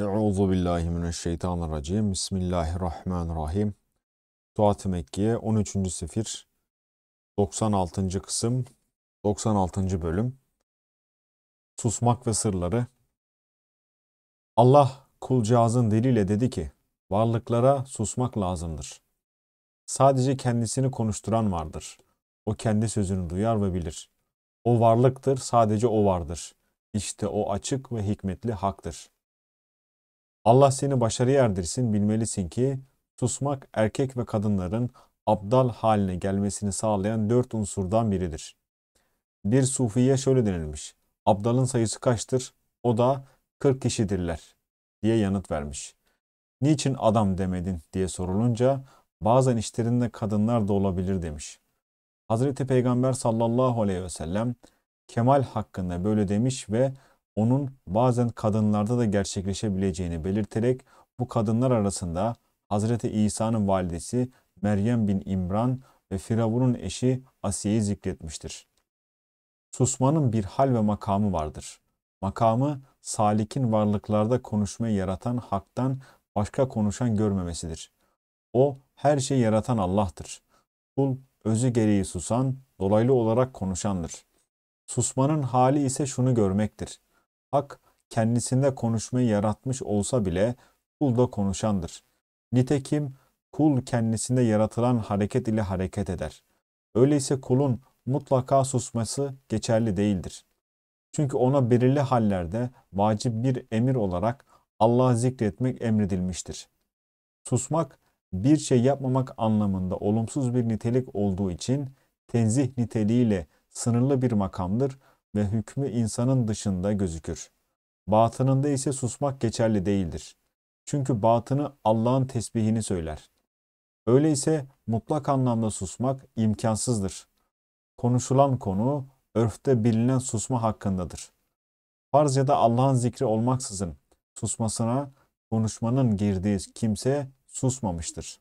Euzu billahi mineşşeytanirracim. Bismillahirrahmanirrahim. Tuat-ı Mekkiye 13. sefir 96. kısım 96. bölüm. Susmak ve sırları. Allah kulcağızın diliyle dedi ki: Varlıklara susmak lazımdır. Sadece kendisini konuşturan vardır. O kendi sözünü duyar ve bilir. O varlıktır, sadece o vardır. İşte o açık ve hikmetli haktır.'' Allah seni başarıya erdirsin bilmelisin ki susmak erkek ve kadınların abdal haline gelmesini sağlayan dört unsurdan biridir. Bir sufiye şöyle denilmiş. Abdalın sayısı kaçtır? O da 40 kişidirler diye yanıt vermiş. Niçin adam demedin diye sorulunca bazen işlerinde kadınlar da olabilir demiş. Hazreti Peygamber sallallahu aleyhi ve sellem kemal hakkında böyle demiş ve onun bazen kadınlarda da gerçekleşebileceğini belirterek bu kadınlar arasında Hz. İsa'nın validesi Meryem bin İmran ve Firavun'un eşi Asiye'yi zikretmiştir. Susmanın bir hal ve makamı vardır. Makamı salikin varlıklarda konuşmayı yaratan haktan başka konuşan görmemesidir. O her şeyi yaratan Allah'tır. Kul özü gereği susan, dolaylı olarak konuşandır. Susmanın hali ise şunu görmektir. Hak kendisinde konuşmayı yaratmış olsa bile kul da konuşandır. Nitekim kul kendisinde yaratılan hareket ile hareket eder. Öyleyse kulun mutlaka susması geçerli değildir. Çünkü ona belirli hallerde vacip bir emir olarak Allah'ı zikretmek emredilmiştir. Susmak bir şey yapmamak anlamında olumsuz bir nitelik olduğu için tenzih niteliğiyle sınırlı bir makamdır ve hükmü insanın dışında gözükür. Batınında ise susmak geçerli değildir. Çünkü batını Allah'ın tesbihini söyler. Öyleyse mutlak anlamda susmak imkansızdır. Konuşulan konu örfte bilinen susma hakkındadır. Farz ya da Allah'ın zikri olmaksızın susmasına konuşmanın girdiği kimse susmamıştır.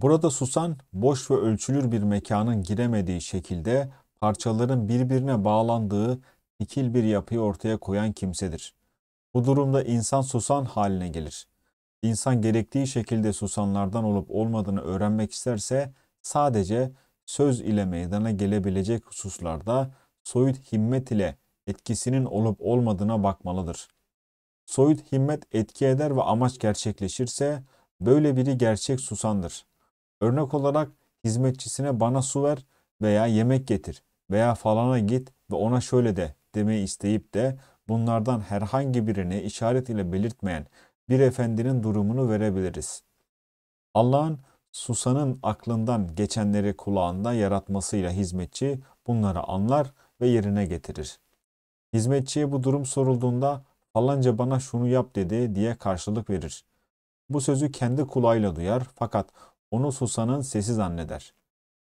Burada susan boş ve ölçülür bir mekanın giremediği şekilde parçaların birbirine bağlandığı dikil bir yapıyı ortaya koyan kimsedir. Bu durumda insan susan haline gelir. İnsan gerektiği şekilde susanlardan olup olmadığını öğrenmek isterse sadece söz ile meydana gelebilecek hususlarda soyut himmet ile etkisinin olup olmadığına bakmalıdır. Soyut himmet etki eder ve amaç gerçekleşirse böyle biri gerçek susandır. Örnek olarak hizmetçisine bana su ver veya yemek getir veya falana git ve ona şöyle de demeyi isteyip de bunlardan herhangi birini işaret ile belirtmeyen bir efendinin durumunu verebiliriz. Allah'ın susanın aklından geçenleri kulağında yaratmasıyla hizmetçi bunları anlar ve yerine getirir. Hizmetçiye bu durum sorulduğunda falanca bana şunu yap dedi diye karşılık verir. Bu sözü kendi kulağıyla duyar fakat onu susanın sesi zanneder.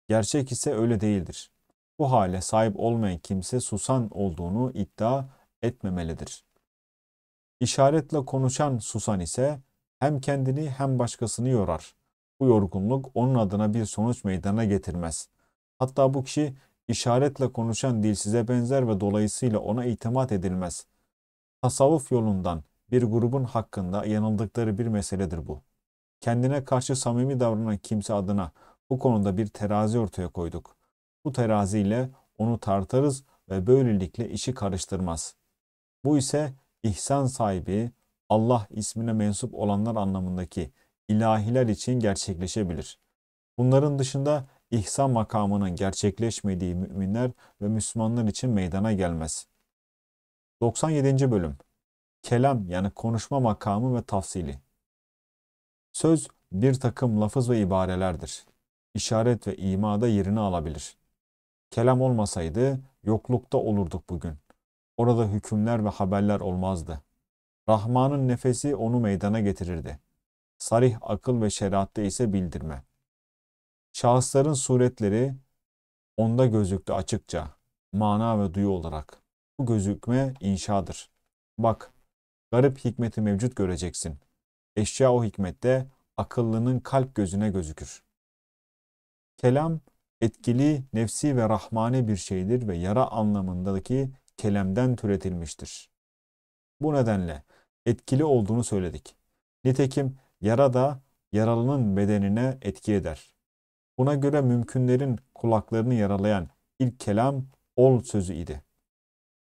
Gerçek ise öyle değildir. Bu hale sahip olmayan kimse susan olduğunu iddia etmemelidir. İşaretle konuşan susan ise hem kendini hem başkasını yorar. Bu yorgunluk onun adına bir sonuç meydana getirmez. Hatta bu kişi işaretle konuşan dilsize benzer ve dolayısıyla ona itimat edilmez. Tasavvuf yolundan bir grubun hakkında yanıldıkları bir meseledir bu. Kendine karşı samimi davranan kimse adına bu konuda bir terazi ortaya koyduk. Bu teraziyle onu tartarız ve böylelikle işi karıştırmaz. Bu ise ihsan sahibi, Allah ismine mensup olanlar anlamındaki ilahiler için gerçekleşebilir. Bunların dışında ihsan makamının gerçekleşmediği müminler ve Müslümanlar için meydana gelmez. 97. Bölüm Kelam yani konuşma makamı ve tafsili Söz bir takım lafız ve ibarelerdir işaret ve imada yerini alabilir. Kelam olmasaydı yoklukta olurduk bugün. Orada hükümler ve haberler olmazdı. Rahman'ın nefesi onu meydana getirirdi. Sarih akıl ve şeriatta ise bildirme. Şahısların suretleri onda gözüktü açıkça, mana ve duyu olarak. Bu gözükme inşadır. Bak, garip hikmeti mevcut göreceksin. Eşya o hikmette akıllının kalp gözüne gözükür. Kelam etkili, nefsi ve rahmani bir şeydir ve yara anlamındaki kelemden türetilmiştir. Bu nedenle etkili olduğunu söyledik. Nitekim yara da yaralının bedenine etki eder. Buna göre mümkünlerin kulaklarını yaralayan ilk kelam ol sözü idi.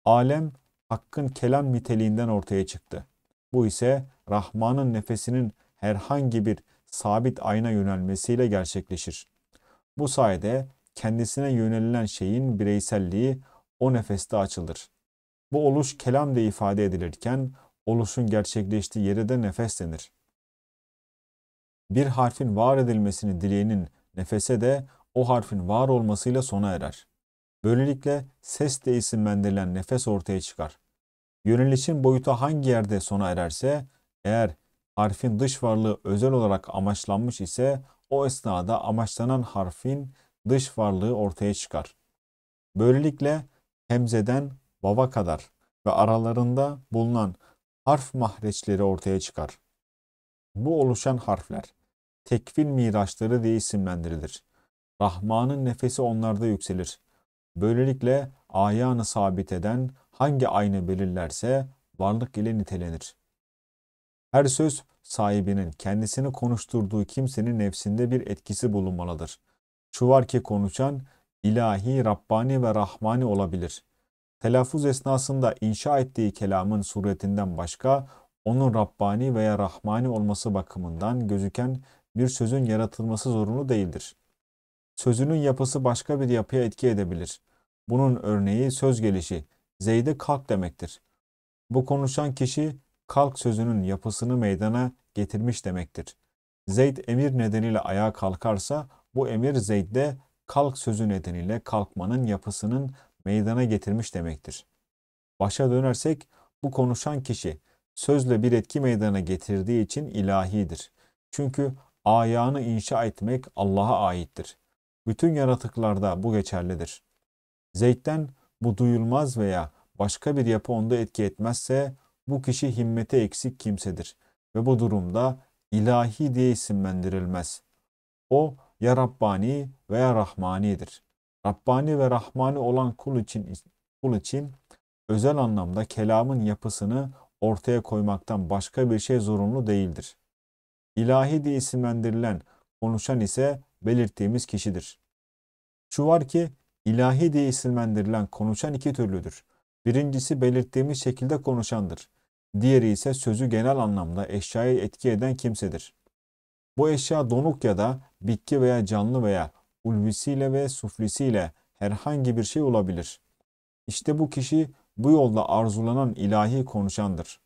Alem hakkın kelam niteliğinden ortaya çıktı. Bu ise Rahman'ın nefesinin herhangi bir sabit ayna yönelmesiyle gerçekleşir. Bu sayede kendisine yönelilen şeyin bireyselliği o nefeste açılır. Bu oluş kelam de ifade edilirken oluşun gerçekleştiği yere de nefes denir. Bir harfin var edilmesini dileyenin nefese de o harfin var olmasıyla sona erer. Böylelikle ses de isimlendirilen nefes ortaya çıkar. Yönelişin boyutu hangi yerde sona ererse, eğer harfin dış varlığı özel olarak amaçlanmış ise o esnada amaçlanan harfin dış varlığı ortaya çıkar. Böylelikle hemzeden baba kadar ve aralarında bulunan harf mahreçleri ortaya çıkar. Bu oluşan harfler tekvin miraçları diye isimlendirilir. Rahman'ın nefesi onlarda yükselir. Böylelikle ayağını sabit eden hangi ayna belirlerse varlık ile nitelenir. Her söz sahibinin kendisini konuşturduğu kimsenin nefsinde bir etkisi bulunmalıdır. Şu var ki konuşan ilahi, Rabbani ve Rahmani olabilir. Telaffuz esnasında inşa ettiği kelamın suretinden başka onun Rabbani veya Rahmani olması bakımından gözüken bir sözün yaratılması zorunlu değildir. Sözünün yapısı başka bir yapıya etki edebilir. Bunun örneği söz gelişi, Zeyd'e kalk demektir. Bu konuşan kişi kalk sözünün yapısını meydana getirmiş demektir. Zeyd emir nedeniyle ayağa kalkarsa bu emir Zeyd'de kalk sözü nedeniyle kalkmanın yapısının meydana getirmiş demektir. Başa dönersek bu konuşan kişi sözle bir etki meydana getirdiği için ilahidir. Çünkü ayağını inşa etmek Allah'a aittir. Bütün yaratıklarda bu geçerlidir. Zeyd'den bu duyulmaz veya başka bir yapı onda etki etmezse bu kişi himmeti eksik kimsedir ve bu durumda ilahi diye isimlendirilmez. O ya Rabbani veya Rahmani'dir. Rabbani ve Rahmani olan kul için kul için özel anlamda kelamın yapısını ortaya koymaktan başka bir şey zorunlu değildir. İlahi diye isimlendirilen konuşan ise belirttiğimiz kişidir. Şu var ki ilahi diye isimlendirilen konuşan iki türlüdür. Birincisi belirttiğimiz şekilde konuşandır. Diğeri ise sözü genel anlamda eşyayı etki eden kimsedir. Bu eşya donuk ya da bitki veya canlı veya ulvisiyle ve suflisiyle herhangi bir şey olabilir. İşte bu kişi bu yolda arzulanan ilahi konuşandır.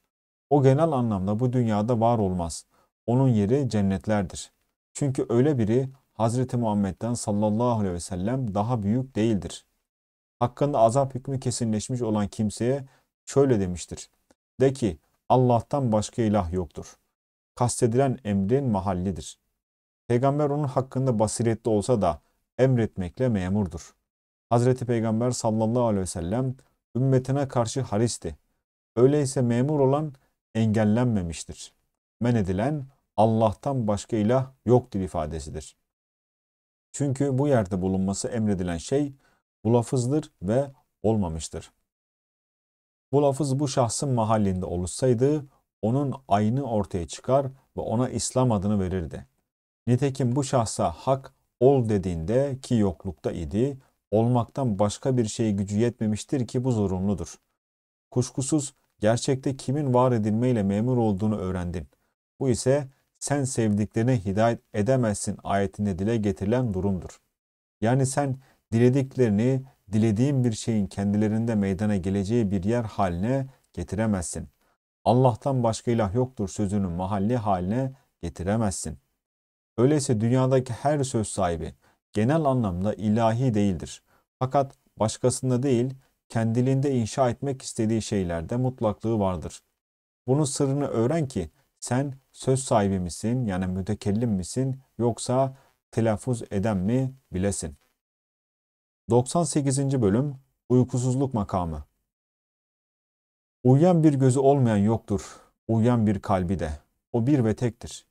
O genel anlamda bu dünyada var olmaz. Onun yeri cennetlerdir. Çünkü öyle biri Hz. Muhammed'den sallallahu aleyhi ve sellem daha büyük değildir. Hakkında azap hükmü kesinleşmiş olan kimseye şöyle demiştir. De ki Allah'tan başka ilah yoktur. Kastedilen emrin mahallidir. Peygamber onun hakkında basiretli olsa da emretmekle memurdur. Hazreti Peygamber sallallahu aleyhi ve sellem ümmetine karşı haristi. Öyleyse memur olan engellenmemiştir. Men edilen Allah'tan başka ilah yoktur ifadesidir. Çünkü bu yerde bulunması emredilen şey bu lafızdır ve olmamıştır. Bu lafız bu şahsın mahallinde olursaydı onun aynı ortaya çıkar ve ona İslam adını verirdi. Nitekim bu şahsa hak ol dediğinde ki yoklukta idi, olmaktan başka bir şey gücü yetmemiştir ki bu zorunludur. Kuşkusuz gerçekte kimin var edilmeyle memur olduğunu öğrendin. Bu ise sen sevdiklerine hidayet edemezsin ayetinde dile getirilen durumdur. Yani sen dilediklerini dilediğin bir şeyin kendilerinde meydana geleceği bir yer haline getiremezsin. Allah'tan başka ilah yoktur sözünün mahalli haline getiremezsin. Öyleyse dünyadaki her söz sahibi genel anlamda ilahi değildir. Fakat başkasında değil, kendiliğinde inşa etmek istediği şeylerde mutlaklığı vardır. Bunun sırrını öğren ki sen söz sahibi misin yani mütekellim misin yoksa telaffuz eden mi bilesin. 98. Bölüm Uykusuzluk Makamı Uyuyan bir gözü olmayan yoktur, uyuyan bir kalbi de. O bir ve tektir.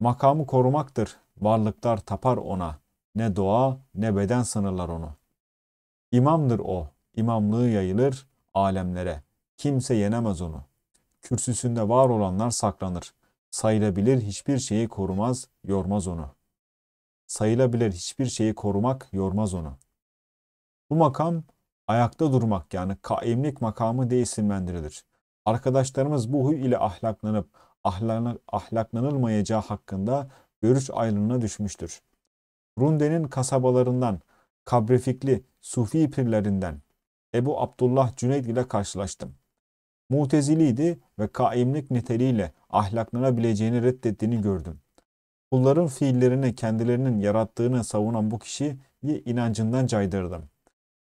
Makamı korumaktır, varlıklar tapar ona. Ne doğa ne beden sınırlar onu. İmamdır o, imamlığı yayılır alemlere. Kimse yenemez onu. Kürsüsünde var olanlar saklanır. Sayılabilir hiçbir şeyi korumaz, yormaz onu. Sayılabilir hiçbir şeyi korumak yormaz onu.'' Bu makam ayakta durmak yani kaimlik makamı diye isimlendirilir. Arkadaşlarımız bu huy ile ahlaklanıp ahlaklanılmayacağı hakkında görüş ayrılığına düşmüştür. Runde'nin kasabalarından, kabrefikli Sufi pirlerinden Ebu Abdullah Cüneyd ile karşılaştım. Muteziliydi ve kaimlik niteliğiyle ahlaklanabileceğini reddettiğini gördüm. Kulların fiillerini kendilerinin yarattığını savunan bu kişiyi inancından caydırdım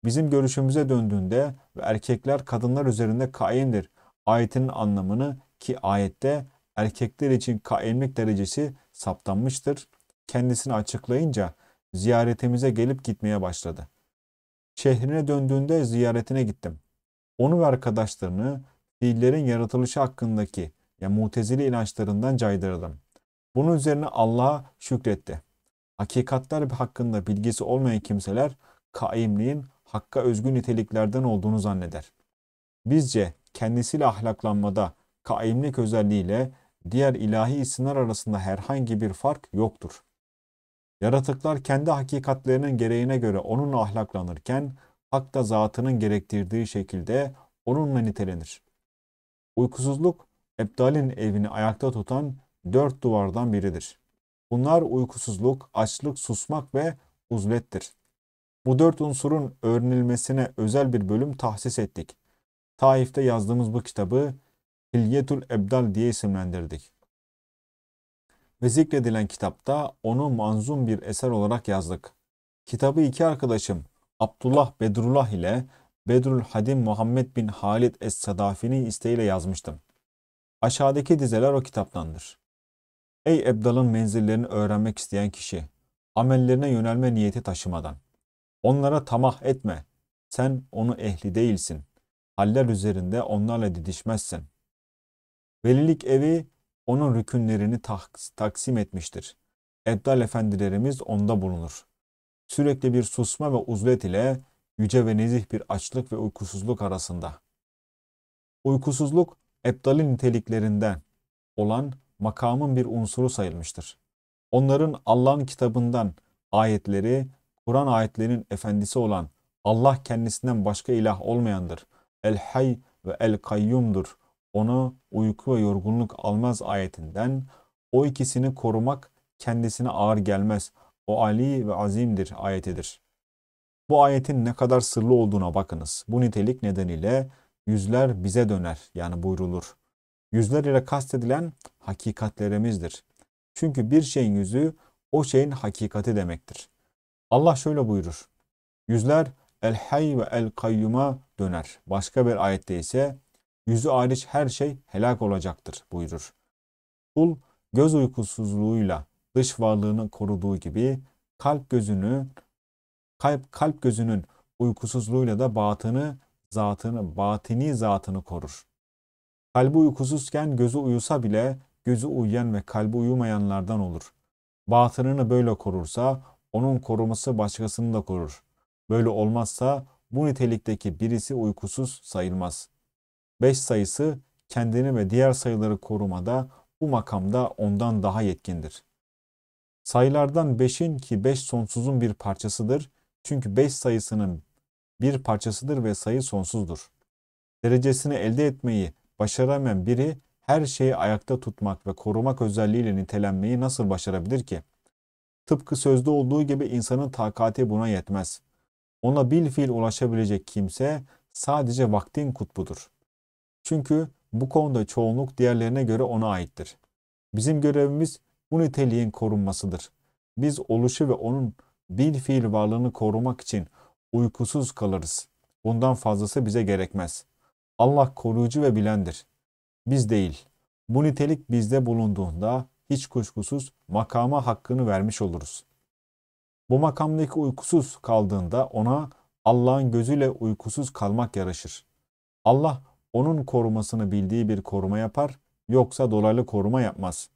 bizim görüşümüze döndüğünde ve erkekler kadınlar üzerinde kaimdir. Ayetinin anlamını ki ayette erkekler için kaimlik derecesi saptanmıştır. Kendisini açıklayınca ziyaretimize gelip gitmeye başladı. Şehrine döndüğünde ziyaretine gittim. Onu ve arkadaşlarını fiillerin yaratılışı hakkındaki ya mutezili inançlarından caydırdım. Bunun üzerine Allah'a şükretti. Hakikatler hakkında bilgisi olmayan kimseler kaimliğin hakka özgü niteliklerden olduğunu zanneder. Bizce kendisiyle ahlaklanmada kaimlik özelliğiyle diğer ilahi isimler arasında herhangi bir fark yoktur. Yaratıklar kendi hakikatlerinin gereğine göre onunla ahlaklanırken hak da zatının gerektirdiği şekilde onunla nitelenir. Uykusuzluk ebdalin evini ayakta tutan dört duvardan biridir. Bunlar uykusuzluk, açlık, susmak ve uzlettir. Bu dört unsurun öğrenilmesine özel bir bölüm tahsis ettik. Taif'te yazdığımız bu kitabı Hilyetul Ebdal diye isimlendirdik. Ve zikredilen kitapta onu manzum bir eser olarak yazdık. Kitabı iki arkadaşım Abdullah Bedrullah ile Bedrul Hadim Muhammed bin Halid Es-Sadafi'nin isteğiyle yazmıştım. Aşağıdaki dizeler o kitaptandır. Ey Ebdal'ın menzillerini öğrenmek isteyen kişi, amellerine yönelme niyeti taşımadan, Onlara tamah etme. Sen onu ehli değilsin. Haller üzerinde onlarla didişmezsin. Velilik evi onun rükünlerini taksim etmiştir. Ebdal efendilerimiz onda bulunur. Sürekli bir susma ve uzlet ile yüce ve nezih bir açlık ve uykusuzluk arasında. Uykusuzluk ebdalin niteliklerinden olan makamın bir unsuru sayılmıştır. Onların Allah'ın kitabından ayetleri Kur'an ayetlerinin efendisi olan Allah kendisinden başka ilah olmayandır. El Hay ve El Kayyum'dur. Onu uyku ve yorgunluk almaz ayetinden o ikisini korumak kendisine ağır gelmez. O Ali ve Azim'dir ayetidir. Bu ayetin ne kadar sırlı olduğuna bakınız. Bu nitelik nedeniyle yüzler bize döner yani buyrulur. Yüzler ile kastedilen hakikatlerimizdir. Çünkü bir şeyin yüzü o şeyin hakikati demektir. Allah şöyle buyurur. Yüzler el hay ve el kayyuma döner. Başka bir ayette ise yüzü hariç her şey helak olacaktır buyurur. Kul göz uykusuzluğuyla dış varlığını koruduğu gibi kalp gözünü kalp kalp gözünün uykusuzluğuyla da batını zatını batini zatını korur. Kalbi uykusuzken gözü uyusa bile gözü uyuyan ve kalbi uyumayanlardan olur. Batınını böyle korursa onun koruması başkasını da korur. Böyle olmazsa bu nitelikteki birisi uykusuz sayılmaz. 5 sayısı kendini ve diğer sayıları korumada bu makamda ondan daha yetkindir. Sayılardan 5'in ki 5 sonsuzun bir parçasıdır. Çünkü 5 sayısının bir parçasıdır ve sayı sonsuzdur. Derecesini elde etmeyi başaramayan biri her şeyi ayakta tutmak ve korumak özelliğiyle nitelenmeyi nasıl başarabilir ki? Tıpkı sözde olduğu gibi insanın takati buna yetmez. Ona bil fiil ulaşabilecek kimse sadece vaktin kutbudur. Çünkü bu konuda çoğunluk diğerlerine göre ona aittir. Bizim görevimiz bu niteliğin korunmasıdır. Biz oluşu ve onun bil fiil varlığını korumak için uykusuz kalırız. Bundan fazlası bize gerekmez. Allah koruyucu ve bilendir. Biz değil. Bu nitelik bizde bulunduğunda hiç kuşkusuz makama hakkını vermiş oluruz. Bu makamdaki uykusuz kaldığında ona Allah'ın gözüyle uykusuz kalmak yaraşır. Allah onun korumasını bildiği bir koruma yapar yoksa dolaylı koruma yapmaz.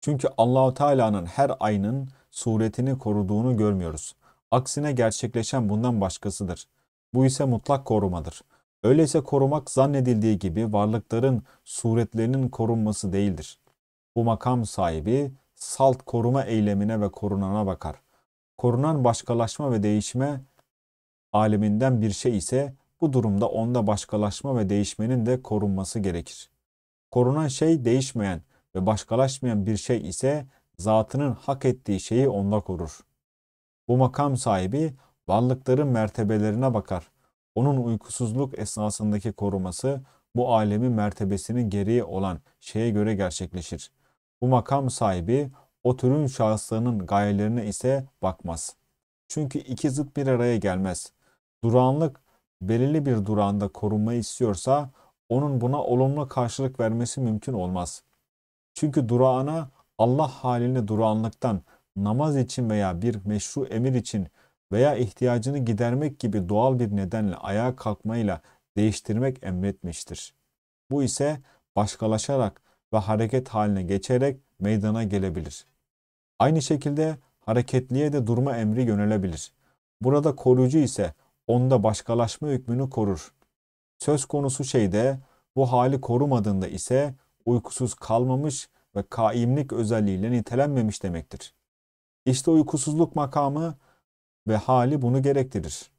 Çünkü Allahu Teala'nın her ayının suretini koruduğunu görmüyoruz. Aksine gerçekleşen bundan başkasıdır. Bu ise mutlak korumadır. Öyleyse korumak zannedildiği gibi varlıkların suretlerinin korunması değildir. Bu makam sahibi salt koruma eylemine ve korunana bakar. Korunan başkalaşma ve değişme aleminden bir şey ise bu durumda onda başkalaşma ve değişmenin de korunması gerekir. Korunan şey değişmeyen ve başkalaşmayan bir şey ise zatının hak ettiği şeyi onda korur. Bu makam sahibi varlıkların mertebelerine bakar. Onun uykusuzluk esnasındaki koruması bu alemin mertebesinin geriye olan şeye göre gerçekleşir.'' Bu makam sahibi o türün şahıslarının gayelerine ise bakmaz. Çünkü iki zıt bir araya gelmez. Duranlık belirli bir duranda korunmayı istiyorsa onun buna olumlu karşılık vermesi mümkün olmaz. Çünkü durağına Allah halini duranlıktan namaz için veya bir meşru emir için veya ihtiyacını gidermek gibi doğal bir nedenle ayağa kalkmayla değiştirmek emretmiştir. Bu ise başkalaşarak ve hareket haline geçerek meydana gelebilir. Aynı şekilde hareketliye de durma emri yönelebilir. Burada koruyucu ise onda başkalaşma hükmünü korur. Söz konusu şeyde bu hali korumadığında ise uykusuz kalmamış ve kaimlik özelliğiyle nitelenmemiş demektir. İşte uykusuzluk makamı ve hali bunu gerektirir.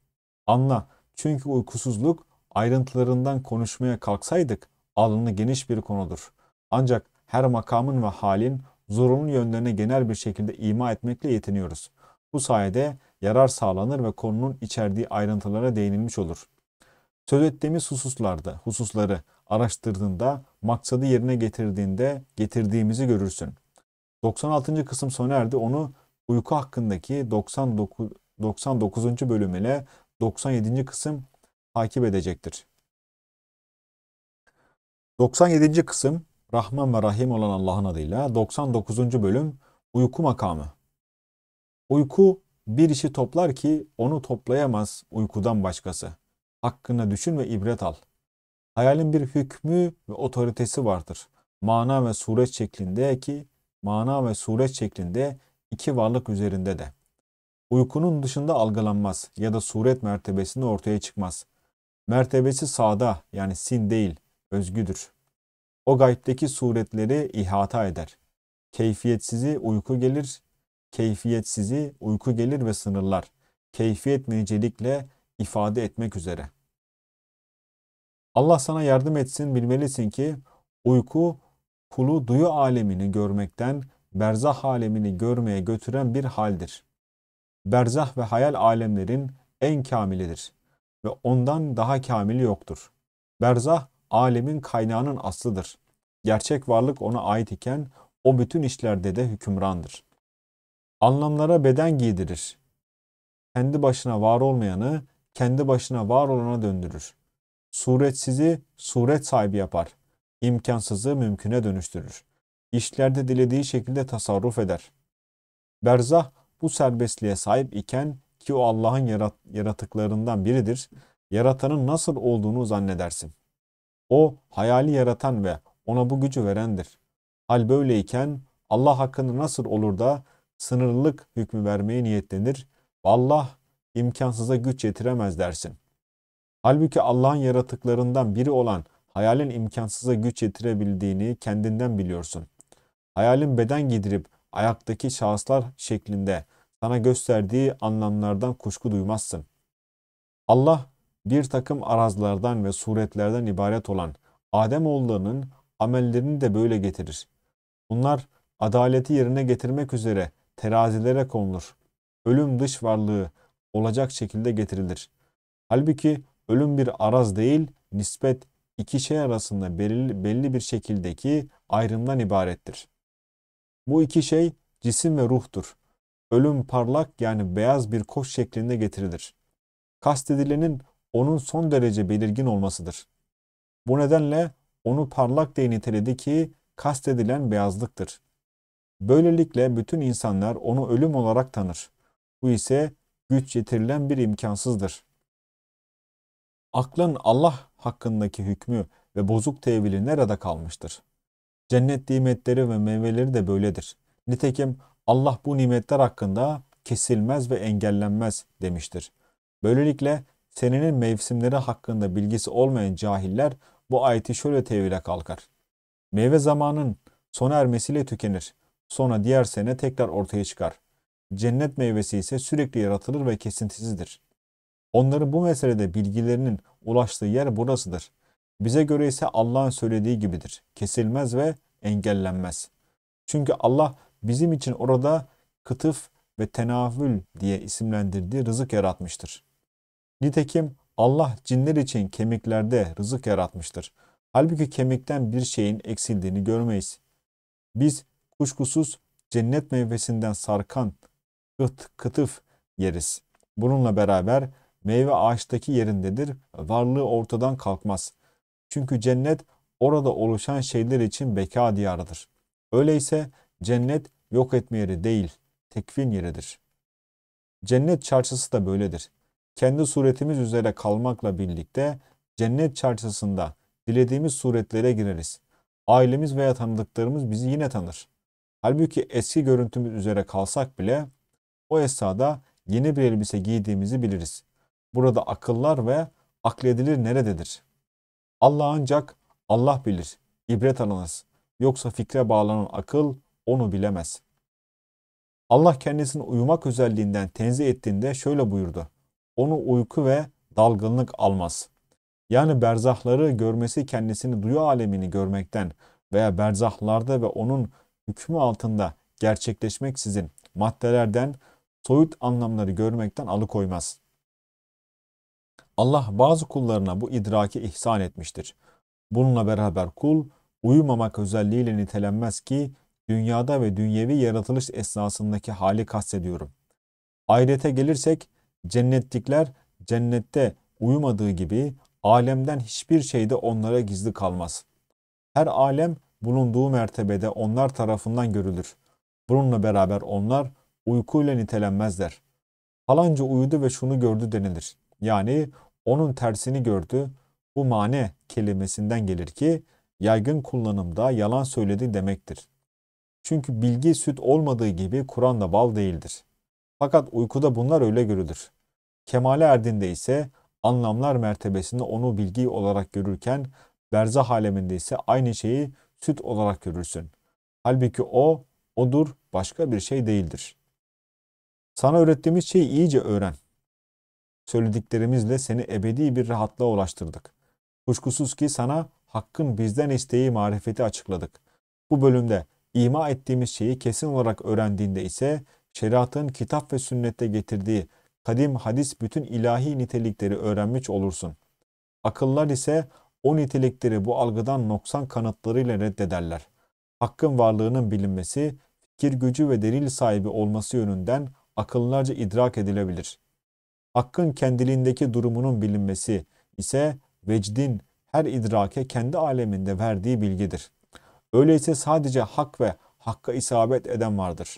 Anla çünkü uykusuzluk ayrıntılarından konuşmaya kalksaydık alını geniş bir konudur. Ancak her makamın ve halin zorunlu yönlerine genel bir şekilde ima etmekle yetiniyoruz. Bu sayede yarar sağlanır ve konunun içerdiği ayrıntılara değinilmiş olur. Söz ettiğimiz hususlarda, hususları araştırdığında, maksadı yerine getirdiğinde getirdiğimizi görürsün. 96. kısım sona erdi. Onu uyku hakkındaki 99, 99. bölüm ile 97. kısım takip edecektir. 97. kısım Rahman ve Rahim olan Allah'ın adıyla 99. bölüm Uyku makamı. Uyku bir işi toplar ki onu toplayamaz uykudan başkası. Hakkında düşün ve ibret al. Hayalin bir hükmü ve otoritesi vardır. Mana ve suret şeklinde ki mana ve suret şeklinde iki varlık üzerinde de. Uykunun dışında algılanmaz ya da suret mertebesinde ortaya çıkmaz. Mertebesi sağda yani sin değil, özgüdür.'' O gaytteki suretleri ihata eder. Keyfiyet uyku gelir, keyfiyet uyku gelir ve sınırlar. Keyfiyet nicelikle ifade etmek üzere. Allah sana yardım etsin bilmelisin ki uyku kulu duyu alemini görmekten berzah alemini görmeye götüren bir haldir. Berzah ve hayal alemlerin en kamilidir ve ondan daha kamili yoktur. Berzah alemin kaynağının aslıdır. Gerçek varlık ona ait iken o bütün işlerde de hükümrandır. Anlamlara beden giydirir. Kendi başına var olmayanı kendi başına var olana döndürür. Suretsizi suret sahibi yapar. İmkansızı mümküne dönüştürür. İşlerde dilediği şekilde tasarruf eder. Berzah bu serbestliğe sahip iken ki o Allah'ın yarat yaratıklarından biridir, yaratanın nasıl olduğunu zannedersin.'' O hayali yaratan ve ona bu gücü verendir. Hal böyleyken Allah hakkında nasıl olur da sınırlılık hükmü vermeye niyetlenir ve Allah imkansıza güç yetiremez dersin. Halbuki Allah'ın yaratıklarından biri olan hayalin imkansıza güç yetirebildiğini kendinden biliyorsun. Hayalin beden gidirip ayaktaki şahıslar şeklinde sana gösterdiği anlamlardan kuşku duymazsın. Allah bir takım arazlardan ve suretlerden ibaret olan Adem oğullarının amellerini de böyle getirir. Bunlar adaleti yerine getirmek üzere terazilere konulur. Ölüm dış varlığı olacak şekilde getirilir. Halbuki ölüm bir araz değil, nispet iki şey arasında belirli, belli bir şekildeki ayrımdan ibarettir. Bu iki şey cisim ve ruhtur. Ölüm parlak yani beyaz bir koş şeklinde getirilir. Kastedilenin onun son derece belirgin olmasıdır. Bu nedenle onu parlak diye niteledi ki kastedilen beyazlıktır. Böylelikle bütün insanlar onu ölüm olarak tanır. Bu ise güç yetirilen bir imkansızdır. Aklın Allah hakkındaki hükmü ve bozuk tevili nerede kalmıştır? Cennet nimetleri ve meyveleri de böyledir. Nitekim Allah bu nimetler hakkında kesilmez ve engellenmez demiştir. Böylelikle Senenin mevsimleri hakkında bilgisi olmayan cahiller bu ayeti şöyle tevhile kalkar. Meyve zamanın sona ermesiyle tükenir. Sonra diğer sene tekrar ortaya çıkar. Cennet meyvesi ise sürekli yaratılır ve kesintisizdir. Onların bu meselede bilgilerinin ulaştığı yer burasıdır. Bize göre ise Allah'ın söylediği gibidir. Kesilmez ve engellenmez. Çünkü Allah bizim için orada kıtıf ve tenavül diye isimlendirdiği rızık yaratmıştır. Nitekim Allah cinler için kemiklerde rızık yaratmıştır. Halbuki kemikten bir şeyin eksildiğini görmeyiz. Biz kuşkusuz cennet meyvesinden sarkan kıt kıtıf yeriz. Bununla beraber meyve ağaçtaki yerindedir, varlığı ortadan kalkmaz. Çünkü cennet orada oluşan şeyler için beka diyarıdır. Öyleyse cennet yok etme yeri değil, tekvin yeridir. Cennet çarşısı da böyledir kendi suretimiz üzere kalmakla birlikte cennet çarşısında dilediğimiz suretlere gireriz. Ailemiz veya tanıdıklarımız bizi yine tanır. Halbuki eski görüntümüz üzere kalsak bile o esnada yeni bir elbise giydiğimizi biliriz. Burada akıllar ve akledilir nerededir? Allah ancak Allah bilir. İbret alınız. Yoksa fikre bağlanan akıl onu bilemez. Allah kendisini uyumak özelliğinden tenzih ettiğinde şöyle buyurdu onu uyku ve dalgınlık almaz. Yani berzahları görmesi kendisini duyu alemini görmekten veya berzahlarda ve onun hükmü altında gerçekleşmeksizin maddelerden soyut anlamları görmekten alıkoymaz. Allah bazı kullarına bu idraki ihsan etmiştir. Bununla beraber kul uyumamak özelliğiyle nitelenmez ki dünyada ve dünyevi yaratılış esnasındaki hali kastediyorum. Ayrete gelirsek Cennetlikler cennette uyumadığı gibi alemden hiçbir şey de onlara gizli kalmaz. Her alem bulunduğu mertebede onlar tarafından görülür. Bununla beraber onlar uykuyla nitelenmezler. Falanca uyudu ve şunu gördü denilir. Yani onun tersini gördü. Bu mane kelimesinden gelir ki yaygın kullanımda yalan söyledi demektir. Çünkü bilgi süt olmadığı gibi Kur'an da bal değildir. Fakat uykuda bunlar öyle görülür. Kemale Erdin'de ise anlamlar mertebesinde onu bilgi olarak görürken berzah aleminde ise aynı şeyi süt olarak görürsün. Halbuki o, odur, başka bir şey değildir. Sana öğrettiğimiz şeyi iyice öğren. Söylediklerimizle seni ebedi bir rahatlığa ulaştırdık. Kuşkusuz ki sana Hakk'ın bizden isteği marifeti açıkladık. Bu bölümde ima ettiğimiz şeyi kesin olarak öğrendiğinde ise şeriatın kitap ve sünnette getirdiği kadim hadis bütün ilahi nitelikleri öğrenmiş olursun. Akıllar ise o nitelikleri bu algıdan noksan kanıtlarıyla reddederler. Hakkın varlığının bilinmesi, fikir gücü ve delil sahibi olması yönünden akıllarca idrak edilebilir. Hakkın kendiliğindeki durumunun bilinmesi ise vecdin her idrake kendi aleminde verdiği bilgidir. Öyleyse sadece hak ve hakka isabet eden vardır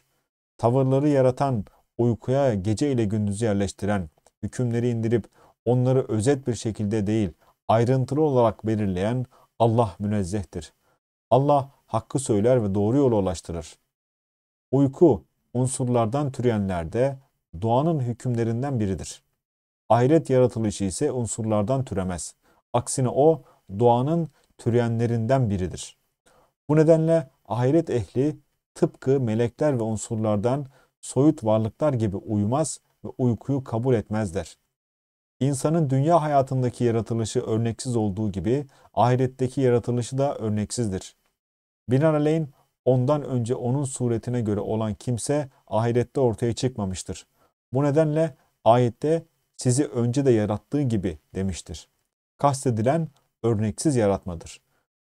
tavırları yaratan, uykuya gece ile gündüzü yerleştiren, hükümleri indirip onları özet bir şekilde değil, ayrıntılı olarak belirleyen Allah münezzehtir. Allah hakkı söyler ve doğru yolu ulaştırır. Uyku unsurlardan türeyenlerde doğanın hükümlerinden biridir. Ahiret yaratılışı ise unsurlardan türemez. Aksine o doğanın türeyenlerinden biridir. Bu nedenle ahiret ehli tıpkı melekler ve unsurlardan soyut varlıklar gibi uyumaz ve uykuyu kabul etmezler. İnsanın dünya hayatındaki yaratılışı örneksiz olduğu gibi ahiretteki yaratılışı da örneksizdir. Binaenaleyh ondan önce onun suretine göre olan kimse ahirette ortaya çıkmamıştır. Bu nedenle ayette sizi önce de yarattığı gibi demiştir. Kastedilen örneksiz yaratmadır.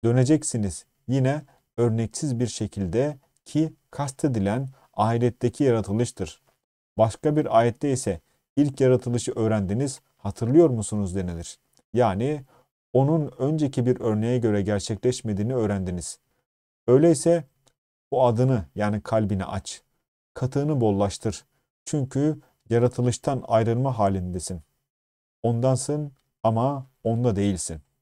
Döneceksiniz yine örneksiz bir şekilde ki kastedilen ahiretteki yaratılıştır. Başka bir ayette ise ilk yaratılışı öğrendiniz, hatırlıyor musunuz denilir. Yani onun önceki bir örneğe göre gerçekleşmediğini öğrendiniz. Öyleyse bu adını yani kalbini aç, katığını bollaştır. Çünkü yaratılıştan ayrılma halindesin. Ondansın ama onda değilsin.''